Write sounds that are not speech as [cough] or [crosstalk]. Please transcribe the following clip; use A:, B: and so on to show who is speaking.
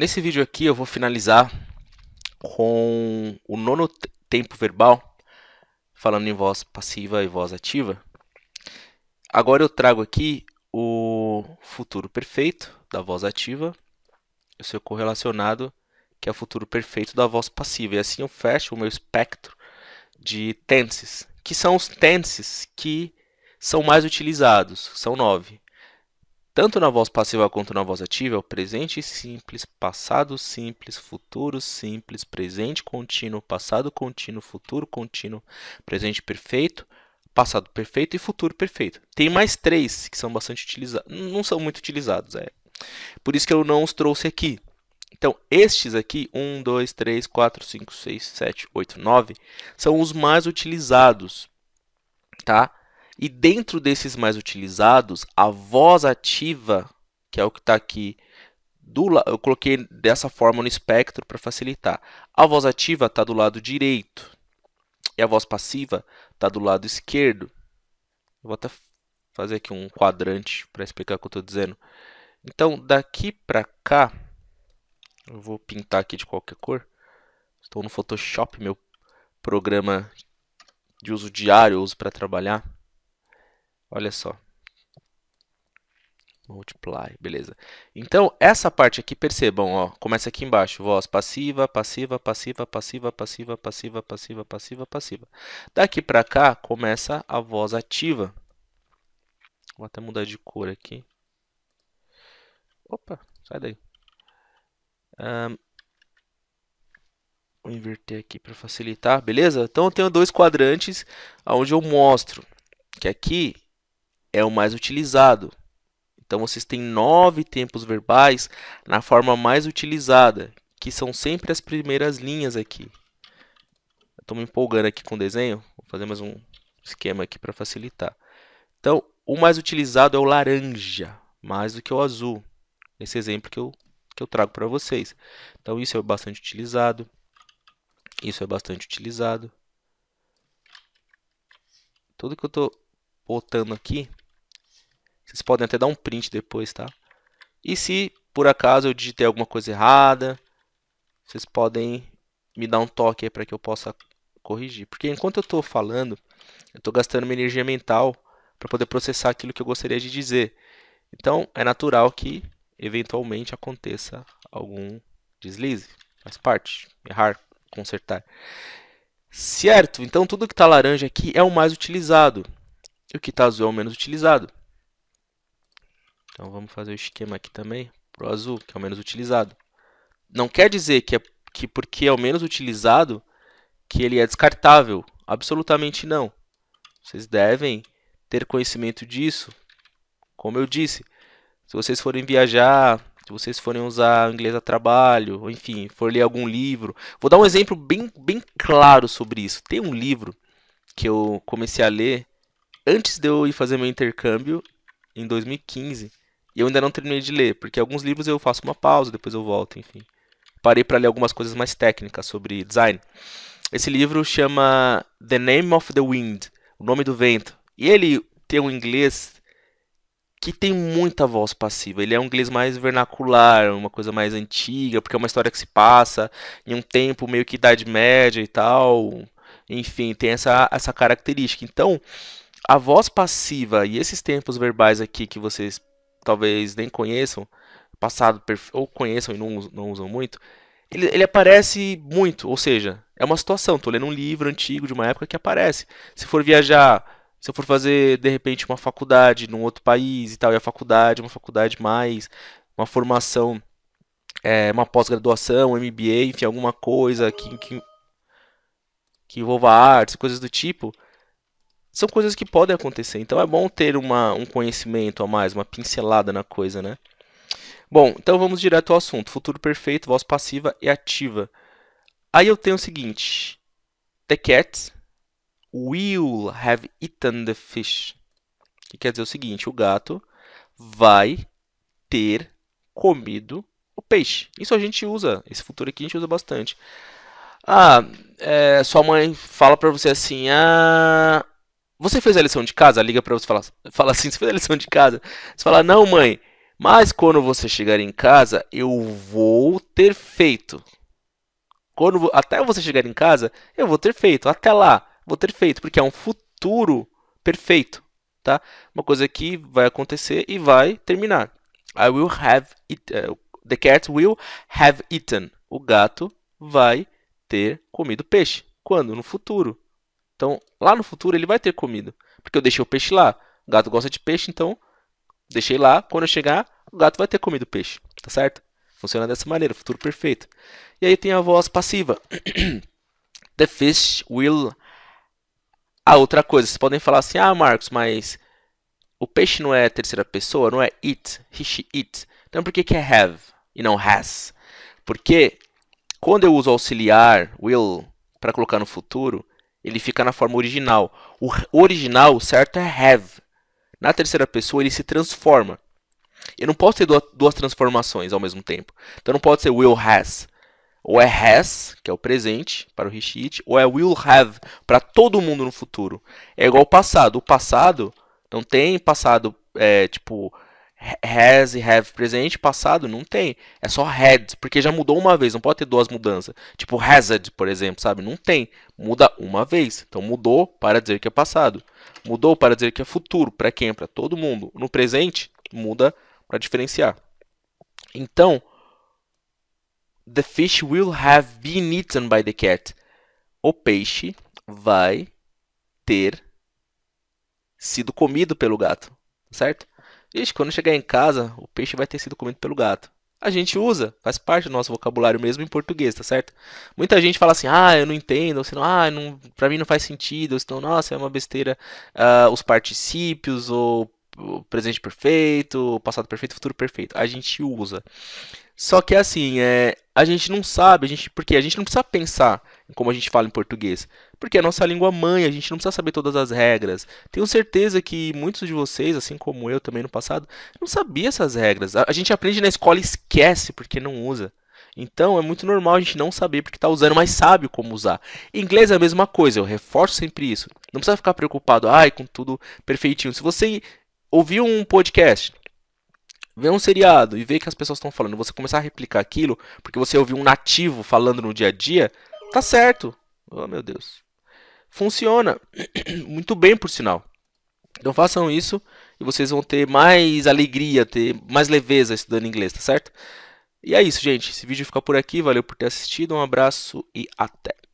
A: Nesse vídeo aqui eu vou finalizar com o nono tempo verbal, falando em voz passiva e voz ativa. Agora eu trago aqui o futuro perfeito da voz ativa, o seu correlacionado, que é o futuro perfeito da voz passiva. E assim eu fecho o meu espectro de tenses, que são os tenses que são mais utilizados, são nove tanto na voz passiva quanto na voz ativa, é o presente simples, passado simples, futuro simples, presente contínuo, passado contínuo, futuro contínuo, presente perfeito, passado perfeito e futuro perfeito. Tem mais três que são bastante utilizados, não são muito utilizados, é. Por isso que eu não os trouxe aqui. Então, estes aqui, 1, 2, 3, 4, 5, 6, 7, 8, 9, são os mais utilizados, tá? E dentro desses mais utilizados, a voz ativa, que é o que está aqui, do, eu coloquei dessa forma no espectro para facilitar. A voz ativa está do lado direito e a voz passiva está do lado esquerdo. Eu vou até fazer aqui um quadrante para explicar o que eu estou dizendo. Então, daqui para cá, eu vou pintar aqui de qualquer cor. Estou no Photoshop, meu programa de uso diário, eu uso para trabalhar. Olha só. Multiply, beleza. Então, essa parte aqui, percebam, ó, começa aqui embaixo, voz passiva, passiva, passiva, passiva, passiva, passiva, passiva, passiva, passiva. Daqui para cá, começa a voz ativa. Vou até mudar de cor aqui. Opa, sai daí. Um, vou inverter aqui para facilitar, beleza? Então, eu tenho dois quadrantes onde eu mostro que aqui é o mais utilizado. Então vocês têm nove tempos verbais na forma mais utilizada, que são sempre as primeiras linhas aqui. Estou me empolgando aqui com o desenho, vou fazer mais um esquema aqui para facilitar. Então, o mais utilizado é o laranja, mais do que o azul. Esse exemplo que eu, que eu trago para vocês. Então, isso é bastante utilizado. Isso é bastante utilizado. Tudo que eu estou botando aqui vocês podem até dar um print depois, tá? E se por acaso eu digitei alguma coisa errada, vocês podem me dar um toque aí para que eu possa corrigir. Porque enquanto eu estou falando, eu estou gastando minha energia mental para poder processar aquilo que eu gostaria de dizer. Então, é natural que eventualmente aconteça algum deslize. Faz parte. Errar, consertar. Certo, então tudo que está laranja aqui é o mais utilizado. E o que está azul é o menos utilizado. Então vamos fazer o esquema aqui também para o azul, que é o menos utilizado. Não quer dizer que, é, que porque é o menos utilizado, que ele é descartável. Absolutamente não. Vocês devem ter conhecimento disso. Como eu disse, se vocês forem viajar, se vocês forem usar inglês a trabalho, ou enfim, for ler algum livro. Vou dar um exemplo bem, bem claro sobre isso. Tem um livro que eu comecei a ler antes de eu ir fazer meu intercâmbio em 2015. E eu ainda não terminei de ler, porque alguns livros eu faço uma pausa, depois eu volto, enfim. Parei para ler algumas coisas mais técnicas sobre design. Esse livro chama The Name of the Wind, O Nome do Vento. E ele tem um inglês que tem muita voz passiva. Ele é um inglês mais vernacular, uma coisa mais antiga, porque é uma história que se passa em um tempo meio que Idade Média e tal. Enfim, tem essa, essa característica. Então, a voz passiva e esses tempos verbais aqui que vocês talvez nem conheçam, passado ou conheçam e não, não usam muito, ele, ele, aparece muito, ou seja, é uma situação. Estou lendo um livro antigo de uma época que aparece. Se for viajar, se for fazer de repente uma faculdade num outro país e tal, e a faculdade, uma faculdade mais, uma formação, é, uma pós-graduação, MBA, enfim, alguma coisa que, que, que envolva artes, coisas do tipo são coisas que podem acontecer. Então é bom ter uma, um conhecimento a mais, uma pincelada na coisa, né? Bom, então vamos direto ao assunto. Futuro perfeito, voz passiva e ativa. Aí eu tenho o seguinte: The cat will have eaten the fish. Que quer dizer o seguinte: o gato vai ter comido o peixe. Isso a gente usa, esse futuro aqui a gente usa bastante. Ah, é, sua mãe fala para você assim: ah, você fez a lição de casa? Liga para você falar, fala assim, você fez a lição de casa? Você fala: "Não, mãe, mas quando você chegar em casa, eu vou ter feito. Quando até você chegar em casa, eu vou ter feito. Até lá, vou ter feito, porque é um futuro perfeito, tá? Uma coisa que vai acontecer e vai terminar. I will have eh, the cat will have eaten. O gato vai ter comido peixe. Quando? No futuro. Então, lá no futuro ele vai ter comida. Porque eu deixei o peixe lá. O gato gosta de peixe, então deixei lá. Quando eu chegar, o gato vai ter comido o peixe. Tá certo? Funciona dessa maneira, futuro perfeito. E aí tem a voz passiva. [clears throat] The fish will. Ah, outra coisa. Vocês podem falar assim: ah, Marcos, mas o peixe não é terceira pessoa, não é it, he, she, it. Então por que, que é have e não has? Porque quando eu uso auxiliar, will, para colocar no futuro, ele fica na forma original. O original, certo, é have. Na terceira pessoa, ele se transforma. Eu não posso ter duas transformações ao mesmo tempo. Então não pode ser will has. Ou é has, que é o presente, para o Rishit, ou é will have, para todo mundo no futuro. É igual ao passado. O passado não tem passado, é, tipo, has e have presente, passado não tem. É só had, porque já mudou uma vez, não pode ter duas mudanças. Tipo hazard, por exemplo, sabe? Não tem. Muda uma vez. Então mudou para dizer que é passado. Mudou para dizer que é futuro, para quem? Para todo mundo. No presente, muda para diferenciar. Então, the fish will have been eaten by the cat. O peixe vai ter sido comido pelo gato, certo? Ixi, quando chegar em casa, o peixe vai ter sido comido pelo gato. A gente usa, faz parte do nosso vocabulário mesmo em português, tá certo? Muita gente fala assim, ah, eu não entendo, ou senão, ah, não, pra mim não faz sentido, ou senão, nossa, é uma besteira uh, os particípios, ou o presente perfeito, o passado perfeito, o futuro perfeito. A gente usa. Só que assim, é, a gente não sabe, a gente, porque a gente não precisa pensar em como a gente fala em português. Porque é a nossa língua mãe, a gente não precisa saber todas as regras. Tenho certeza que muitos de vocês, assim como eu também no passado, não sabia essas regras. A, a gente aprende na escola e esquece porque não usa. Então é muito normal a gente não saber porque está usando, mas sabe como usar. Em inglês é a mesma coisa, eu reforço sempre isso. Não precisa ficar preocupado, ai, com tudo perfeitinho. Se você ouviu um podcast, Vê um seriado e vê que as pessoas estão falando. Você começar a replicar aquilo porque você ouviu um nativo falando no dia a dia, tá certo. Oh, meu Deus. Funciona. [clears throat] Muito bem, por sinal. Então façam isso e vocês vão ter mais alegria, ter mais leveza estudando inglês, tá certo? E é isso, gente. Esse vídeo fica por aqui. Valeu por ter assistido. Um abraço e até.